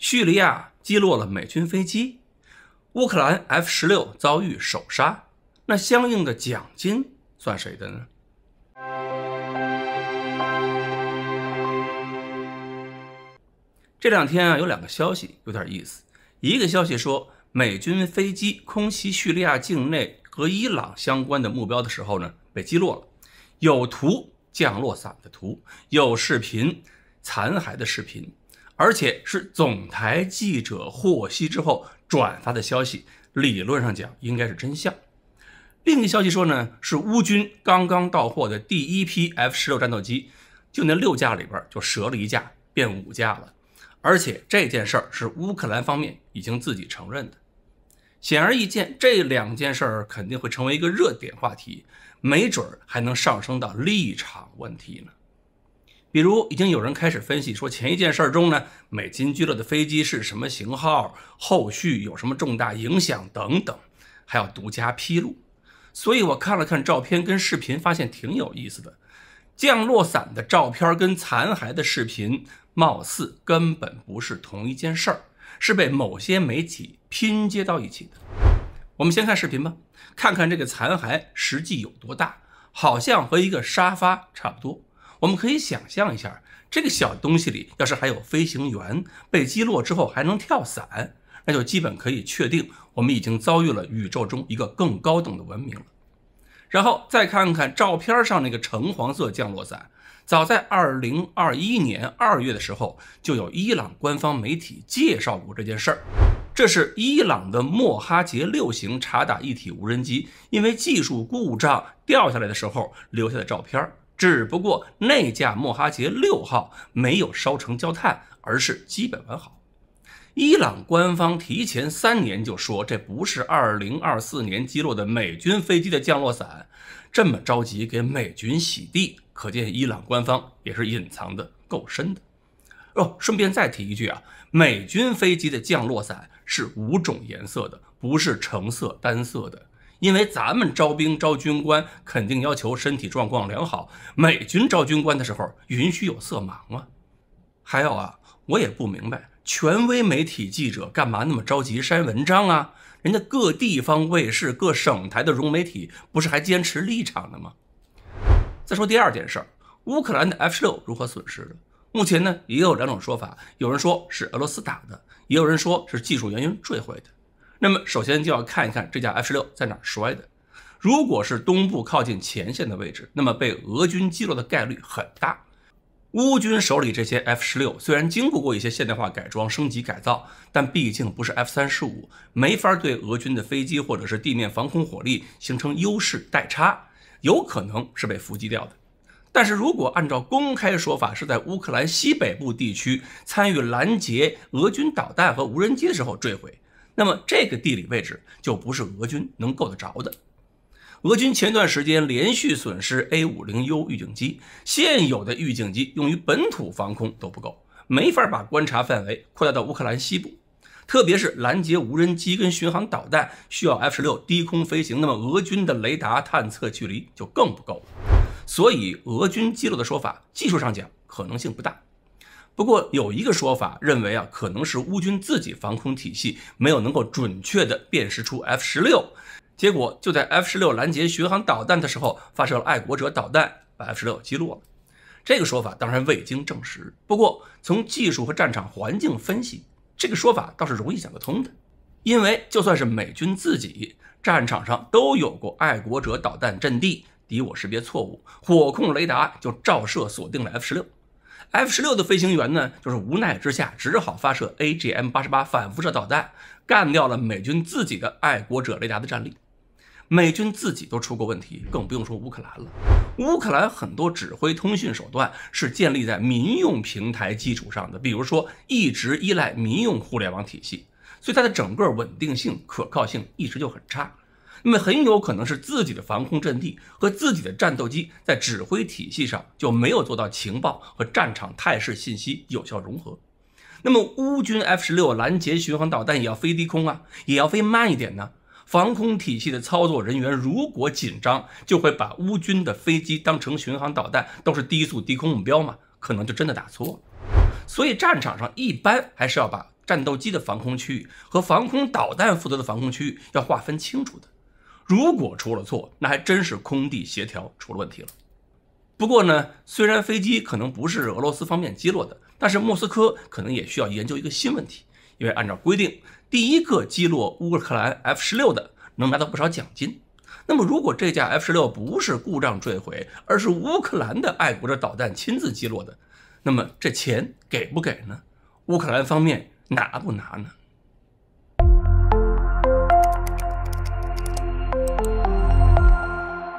叙利亚击落了美军飞机，乌克兰 F 十六遭遇首杀，那相应的奖金算谁的呢？这两天啊，有两个消息有点意思。一个消息说，美军飞机空袭叙利亚境内和伊朗相关的目标的时候呢，被击落了，有图降落伞的图，有视频残骸的视频。而且是总台记者获悉之后转发的消息，理论上讲应该是真相。另一消息说呢，是乌军刚刚到货的第一批 F 十六战斗机，就那六架里边就折了一架，变五架了。而且这件事儿是乌克兰方面已经自己承认的。显而易见，这两件事儿肯定会成为一个热点话题，没准还能上升到立场问题呢。比如，已经有人开始分析说，前一件事儿中呢，美金基乐的飞机是什么型号，后续有什么重大影响等等，还要独家披露。所以我看了看照片跟视频，发现挺有意思的。降落伞的照片跟残骸的视频，貌似根本不是同一件事儿，是被某些媒体拼接到一起的。我们先看视频吧，看看这个残骸实际有多大，好像和一个沙发差不多。我们可以想象一下，这个小东西里要是还有飞行员被击落之后还能跳伞，那就基本可以确定我们已经遭遇了宇宙中一个更高等的文明了。然后再看看照片上那个橙黄色降落伞，早在2021年2月的时候，就有伊朗官方媒体介绍过这件事儿。这是伊朗的莫哈杰六型察打一体无人机因为技术故障掉下来的时候留下的照片。只不过那架莫哈杰六号没有烧成焦炭，而是基本完好。伊朗官方提前三年就说这不是2024年击落的美军飞机的降落伞，这么着急给美军洗地，可见伊朗官方也是隐藏的够深的。哦，顺便再提一句啊，美军飞机的降落伞是五种颜色的，不是橙色单色的。因为咱们招兵招军官肯定要求身体状况良好，美军招军官的时候允许有色盲啊。还有啊，我也不明白权威媒体记者干嘛那么着急删文章啊？人家各地方卫视、各省台的融媒体不是还坚持立场的吗？再说第二件事儿，乌克兰的 F 十六如何损失的？目前呢也有两种说法，有人说是俄罗斯打的，也有人说是技术原因坠毁的。那么首先就要看一看这架 F 十六在哪摔的。如果是东部靠近前线的位置，那么被俄军击落的概率很大。乌军手里这些 F 十六虽然经过过一些现代化改装、升级改造，但毕竟不是 F 三十五，没法对俄军的飞机或者是地面防空火力形成优势代差，有可能是被伏击掉的。但是如果按照公开说法，是在乌克兰西北部地区参与拦截俄军导弹和无人机的时候坠毁。那么这个地理位置就不是俄军能够得着的。俄军前段时间连续损失 A50U 预警机，现有的预警机用于本土防空都不够，没法把观察范围扩大到乌克兰西部，特别是拦截无人机跟巡航导弹需要 F16 低空飞行，那么俄军的雷达探测距离就更不够了。所以俄军记录的说法，技术上讲可能性不大。不过有一个说法认为啊，可能是乌军自己防空体系没有能够准确的辨识出 F 十六，结果就在 F 十六拦截巡航导弹的时候发射了爱国者导弹，把 F 十六击落了。这个说法当然未经证实。不过从技术和战场环境分析，这个说法倒是容易想得通的，因为就算是美军自己战场上都有过爱国者导弹阵地敌我识别错误，火控雷达就照射锁定了 F 十六。F 十六的飞行员呢，就是无奈之下，只好发射 A G M 八十八反辐射导弹，干掉了美军自己的爱国者雷达的战力。美军自己都出过问题，更不用说乌克兰了。乌克兰很多指挥通讯手段是建立在民用平台基础上的，比如说一直依赖民用互联网体系，所以它的整个稳定性、可靠性一直就很差。那么很有可能是自己的防空阵地和自己的战斗机在指挥体系上就没有做到情报和战场态势信息有效融合。那么乌军 F 十六拦截巡航导弹也要飞低空啊，也要飞慢一点呢。防空体系的操作人员如果紧张，就会把乌军的飞机当成巡航导弹，都是低速低空目标嘛，可能就真的打错了。所以战场上一般还是要把战斗机的防空区域和防空导弹负责的防空区域要划分清楚的。如果出了错，那还真是空地协调出了问题了。不过呢，虽然飞机可能不是俄罗斯方面击落的，但是莫斯科可能也需要研究一个新问题，因为按照规定，第一个击落乌克兰 F-16 的能拿到不少奖金。那么，如果这架 F-16 不是故障坠毁，而是乌克兰的爱国者导弹亲自击落的，那么这钱给不给呢？乌克兰方面拿不拿呢？